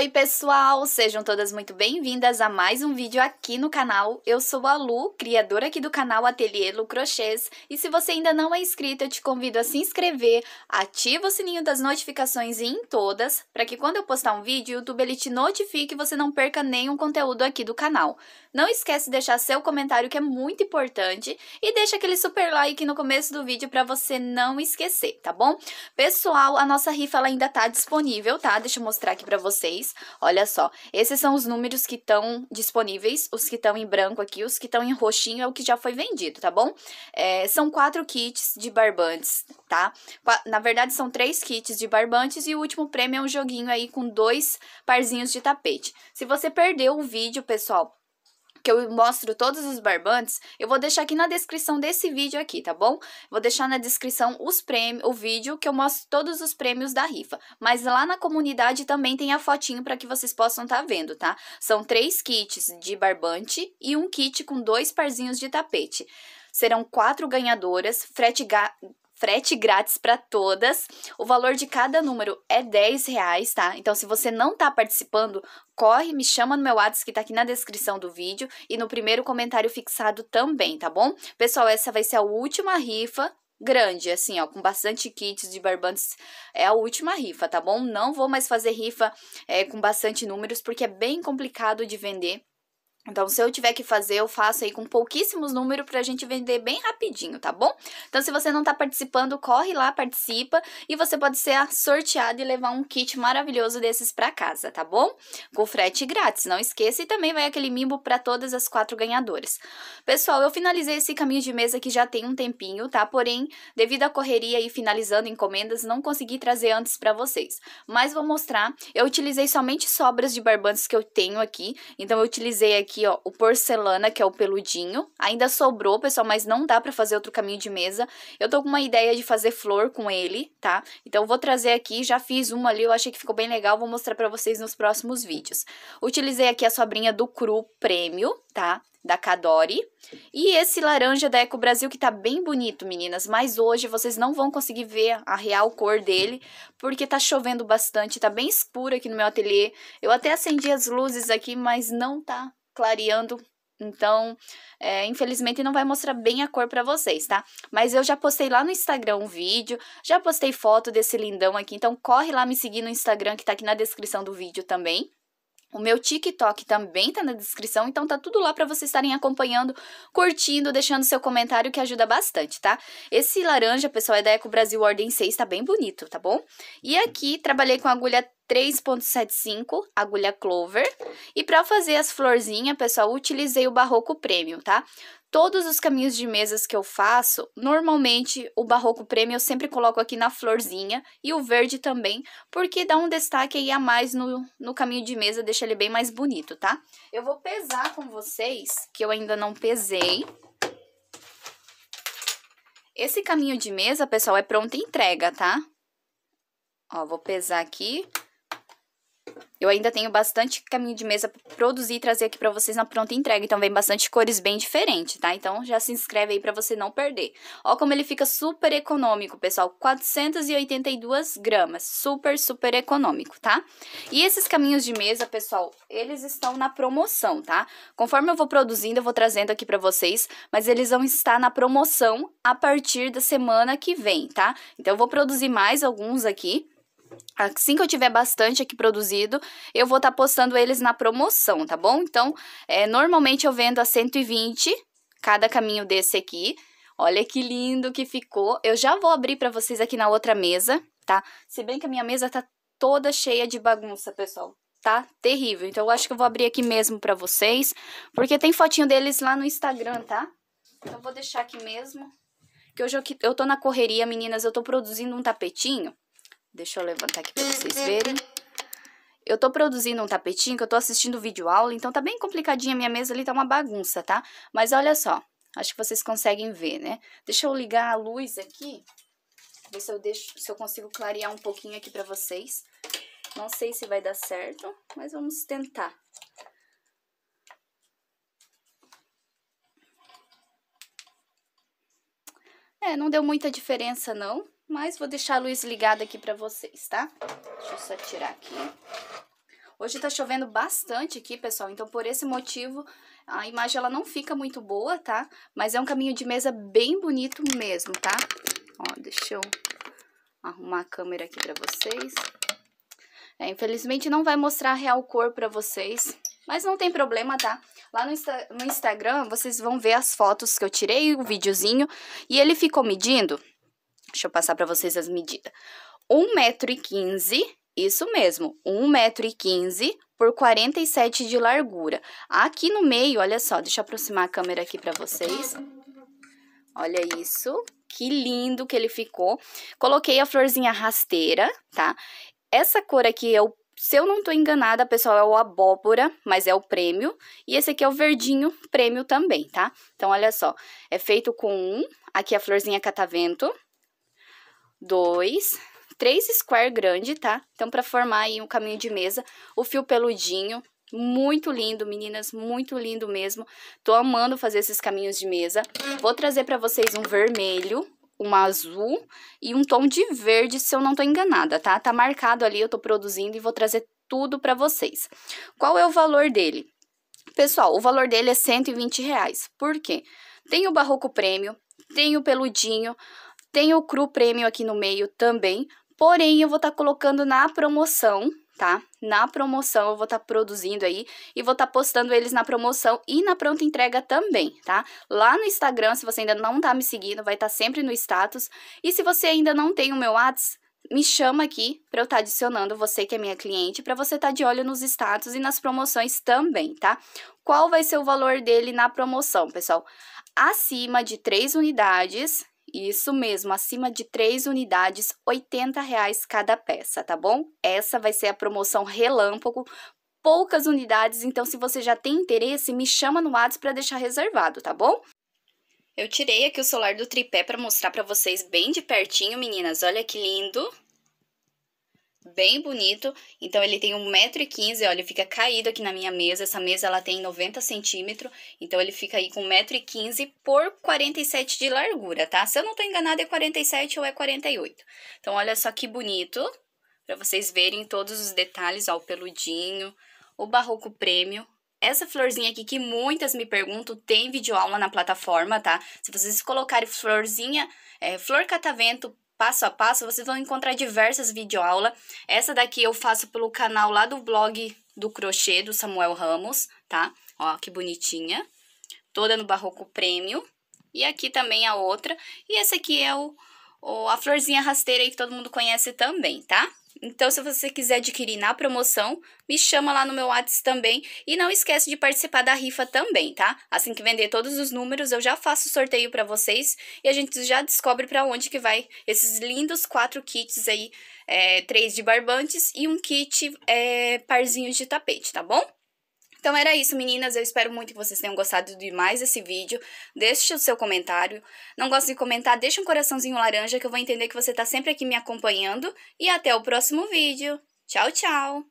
Oi, pessoal! Sejam todas muito bem-vindas a mais um vídeo aqui no canal. Eu sou a Lu, criadora aqui do canal Ateliê Lu Crochês, e se você ainda não é inscrito, eu te convido a se inscrever, ativa o sininho das notificações em todas, para que quando eu postar um vídeo, o YouTube ele te notifique e você não perca nenhum conteúdo aqui do canal. Não esquece de deixar seu comentário, que é muito importante, e deixa aquele super like no começo do vídeo para você não esquecer, tá bom? Pessoal, a nossa rifa ainda tá disponível, tá? Deixa eu mostrar aqui para vocês. Olha só, esses são os números que estão disponíveis, os que estão em branco aqui, os que estão em roxinho é o que já foi vendido, tá bom? É, são quatro kits de barbantes, tá? Na verdade, são três kits de barbantes e o último prêmio é um joguinho aí com dois parzinhos de tapete. Se você perdeu o vídeo, pessoal, que eu mostro todos os barbantes, eu vou deixar aqui na descrição desse vídeo aqui, tá bom? Vou deixar na descrição os prêmios, o vídeo que eu mostro todos os prêmios da rifa. Mas lá na comunidade também tem a fotinho para que vocês possam estar tá vendo, tá? São três kits de barbante e um kit com dois parzinhos de tapete. Serão quatro ganhadoras, frete frete grátis para todas. O valor de cada número é 10 reais, tá? Então, se você não tá participando, corre, me chama no meu WhatsApp que tá aqui na descrição do vídeo e no primeiro comentário fixado também, tá bom? Pessoal, essa vai ser a última rifa grande, assim, ó, com bastante kits de barbantes. É a última rifa, tá bom? Não vou mais fazer rifa é, com bastante números, porque é bem complicado de vender então, se eu tiver que fazer, eu faço aí com pouquíssimos números pra gente vender bem rapidinho, tá bom? Então, se você não tá participando, corre lá, participa e você pode ser sorteado e levar um kit maravilhoso desses pra casa, tá bom? Com frete grátis, não esqueça. E também vai aquele mimbo para todas as quatro ganhadoras. Pessoal, eu finalizei esse caminho de mesa que já tem um tempinho, tá? Porém, devido à correria e finalizando encomendas, não consegui trazer antes para vocês. Mas vou mostrar. Eu utilizei somente sobras de barbantes que eu tenho aqui. Então, eu utilizei aqui aqui, ó, o porcelana, que é o peludinho. Ainda sobrou, pessoal, mas não dá pra fazer outro caminho de mesa. Eu tô com uma ideia de fazer flor com ele, tá? Então, vou trazer aqui, já fiz uma ali, eu achei que ficou bem legal, vou mostrar pra vocês nos próximos vídeos. Utilizei aqui a sobrinha do Cru Prêmio, tá? da Cadori. E esse laranja da Eco Brasil que tá bem bonito, meninas, mas hoje vocês não vão conseguir ver a real cor dele, porque tá chovendo bastante, tá bem escuro aqui no meu ateliê. Eu até acendi as luzes aqui, mas não tá clareando. Então, é, infelizmente não vai mostrar bem a cor para vocês, tá? Mas eu já postei lá no Instagram um vídeo, já postei foto desse lindão aqui, então corre lá me seguir no Instagram que tá aqui na descrição do vídeo também. O meu TikTok também tá na descrição, então tá tudo lá para vocês estarem acompanhando, curtindo, deixando seu comentário que ajuda bastante, tá? Esse laranja, pessoal, é da Eco Brasil Ordem 6, tá bem bonito, tá bom? E aqui trabalhei com agulha 3.75 agulha clover. E para fazer as florzinhas, pessoal, utilizei o Barroco prêmio tá? Todos os caminhos de mesas que eu faço, normalmente o Barroco prêmio eu sempre coloco aqui na florzinha e o verde também, porque dá um destaque aí a mais no, no caminho de mesa, deixa ele bem mais bonito, tá? Eu vou pesar com vocês, que eu ainda não pesei. Esse caminho de mesa, pessoal, é pronta entrega, tá? Ó, vou pesar aqui eu ainda tenho bastante caminho de mesa para produzir e trazer aqui para vocês na pronta entrega. Então vem bastante cores bem diferentes, tá? Então já se inscreve aí para você não perder. Ó como ele fica super econômico, pessoal. 482 gramas. Super, super econômico, tá? E esses caminhos de mesa, pessoal, eles estão na promoção, tá? Conforme eu vou produzindo, eu vou trazendo aqui para vocês. Mas eles vão estar na promoção a partir da semana que vem, tá? Então eu vou produzir mais alguns aqui Assim que eu tiver bastante aqui produzido, eu vou estar tá postando eles na promoção, tá bom? Então, é, normalmente eu vendo a 120 cada caminho desse aqui. Olha que lindo que ficou. Eu já vou abrir para vocês aqui na outra mesa, tá? Se bem que a minha mesa tá toda cheia de bagunça, pessoal tá terrível. Então, eu acho que eu vou abrir aqui mesmo para vocês, porque tem fotinho deles lá no Instagram, tá? Então, eu vou deixar aqui mesmo, que hoje eu, eu tô na correria, meninas, eu tô produzindo um tapetinho Deixa eu levantar aqui pra vocês verem. Eu tô produzindo um tapetinho, que eu tô assistindo vídeo aula, então tá bem complicadinha a minha mesa ali, tá uma bagunça, tá? Mas olha só, acho que vocês conseguem ver, né? Deixa eu ligar a luz aqui, ver se eu, deixo, se eu consigo clarear um pouquinho aqui pra vocês. Não sei se vai dar certo, mas vamos tentar. É, não deu muita diferença não, mas vou deixar a luz ligada aqui pra vocês, tá? Deixa eu só tirar aqui. Hoje tá chovendo bastante aqui, pessoal, então por esse motivo a imagem ela não fica muito boa, tá? Mas é um caminho de mesa bem bonito mesmo, tá? Ó, deixa eu arrumar a câmera aqui pra vocês. É, infelizmente não vai mostrar a real cor pra vocês, mas não tem problema, tá? Lá no, Insta no Instagram vocês vão ver as fotos que eu tirei, o videozinho, e ele ficou medindo Deixa eu passar para vocês as medidas. 1,15m, isso mesmo, 1,15m por 47 de largura. Aqui no meio, olha só, deixa eu aproximar a câmera aqui para vocês. Olha isso, que lindo que ele ficou. Coloquei a florzinha rasteira, tá? Essa cor aqui é o se eu não tô enganada, pessoal, é o abóbora, mas é o prêmio. E esse aqui é o verdinho, prêmio também, tá? Então, olha só. É feito com um, aqui a florzinha catavento, dois, três square grande, tá? Então, para formar aí um caminho de mesa, o fio peludinho, muito lindo, meninas, muito lindo mesmo. Tô amando fazer esses caminhos de mesa. Vou trazer para vocês um vermelho, um azul e um tom de verde, se eu não tô enganada, tá? Tá marcado ali, eu tô produzindo e vou trazer tudo para vocês. Qual é o valor dele? Pessoal, o valor dele é 120 reais. Por quê? Tem o Barroco Prêmio, tem o Peludinho, tem o Cru Prêmio aqui no meio também, porém eu vou estar tá colocando na promoção, tá? Na promoção eu vou estar tá produzindo aí e vou estar tá postando eles na promoção e na pronta entrega também, tá? Lá no Instagram, se você ainda não tá me seguindo, vai estar tá sempre no status. E se você ainda não tem o meu Whats, me chama aqui para eu estar tá adicionando você que é minha cliente, para você estar tá de olho nos status e nas promoções também, tá? Qual vai ser o valor dele na promoção, pessoal? Acima de 3 unidades, isso mesmo, acima de três unidades, R$ reais cada peça, tá bom? Essa vai ser a promoção relâmpago poucas unidades, então se você já tem interesse, me chama no WhatsApp para deixar reservado, tá bom? Eu tirei aqui o celular do tripé para mostrar para vocês bem de pertinho, meninas. Olha que lindo! bem bonito. Então ele tem 1,15m, olha, fica caído aqui na minha mesa. Essa mesa ela tem 90 centímetros, então ele fica aí com 1,15m por 47 de largura, tá? Se eu não tô enganada, é 47 ou é 48. Então olha só que bonito, para vocês verem todos os detalhes, ó, o peludinho, o barroco prêmio, essa florzinha aqui que muitas me perguntam, tem videoaula na plataforma, tá? Se vocês colocarem florzinha, é, flor catavento passo a passo, vocês vão encontrar diversas videoaulas. Essa daqui eu faço pelo canal lá do blog do crochê do Samuel Ramos, tá? Ó, que bonitinha. Toda no Barroco Prêmio. E aqui também a outra. E esse aqui é o, o a florzinha rasteira aí que todo mundo conhece também, tá? Então, se você quiser adquirir na promoção, me chama lá no meu WhatsApp também. E não esquece de participar da rifa também, tá? Assim que vender todos os números, eu já faço o sorteio para vocês e a gente já descobre para onde que vai esses lindos quatro kits aí. É, três de barbantes e um kit é, parzinho de tapete, tá bom? Então era isso, meninas. Eu espero muito que vocês tenham gostado de mais esse vídeo. Deixe o seu comentário. Não gosto de comentar, Deixe um coraçãozinho laranja que eu vou entender que você está sempre aqui me acompanhando. E até o próximo vídeo. Tchau, tchau!